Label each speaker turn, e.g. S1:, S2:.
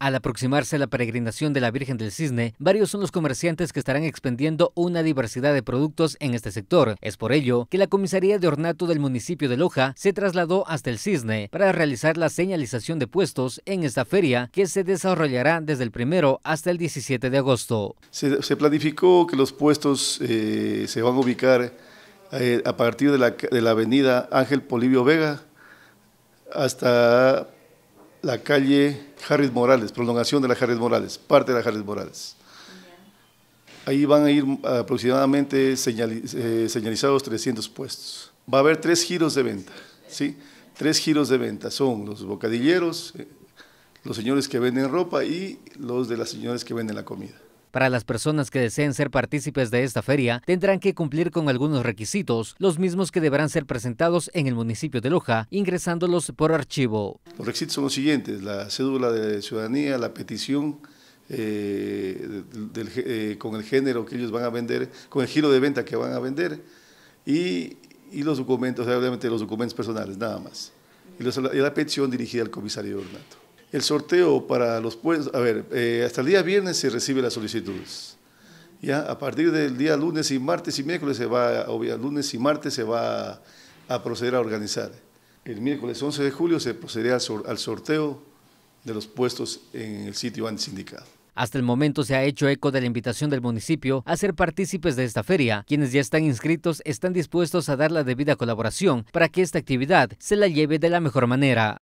S1: Al aproximarse la peregrinación de la Virgen del Cisne, varios son los comerciantes que estarán expendiendo una diversidad de productos en este sector. Es por ello que la comisaría de ornato del municipio de Loja se trasladó hasta el Cisne para realizar la señalización de puestos en esta feria que se desarrollará desde el primero hasta el 17 de agosto.
S2: Se, planificó que los puestos eh, se van a ubicar eh, a partir de la, de la avenida Ángel Polivio Vega hasta la calle Harris Morales, prolongación de la Harris Morales, parte de la Harris Morales. Ahí van a ir mm, aproximadamente eh, señalizados 300 puestos. Va a haber tres giros de venta, ¿sí? Tres giros de venta son los bocadilleros, eh, los señores que venden ropa y los de las señores que venden la comida.
S1: Para las personas que deseen ser partícipes de esta feria, tendrán que cumplir con algunos requisitos, los mismos que deberán ser presentados en el municipio de Loja, ingresándolos por archivo.
S2: Los requisitos son los siguientes, la cédula de ciudadanía, la petición eh, eh, con el género que ellos van a vender, con el giro de venta que van a vender, y, los documentos, obviamente los documentos personales, nada más. Y, la petición dirigida al comisario Ornato. El sorteo para los puestos, a ver, eh, hasta el día viernes se recibe las solicitudes. Ya, a partir del día lunes y martes y miércoles se va, obvia, lunes y martes se va a, proceder a organizar. El miércoles 11 de julio se procederá al, sorteo de los puestos en el sitio anti-sindical.
S1: Hasta el momento se ha hecho eco de la invitación del municipio a ser partícipes de esta feria. Quienes ya están inscritos están dispuestos a dar la debida
S2: colaboración para que esta actividad se la lleve de la mejor manera.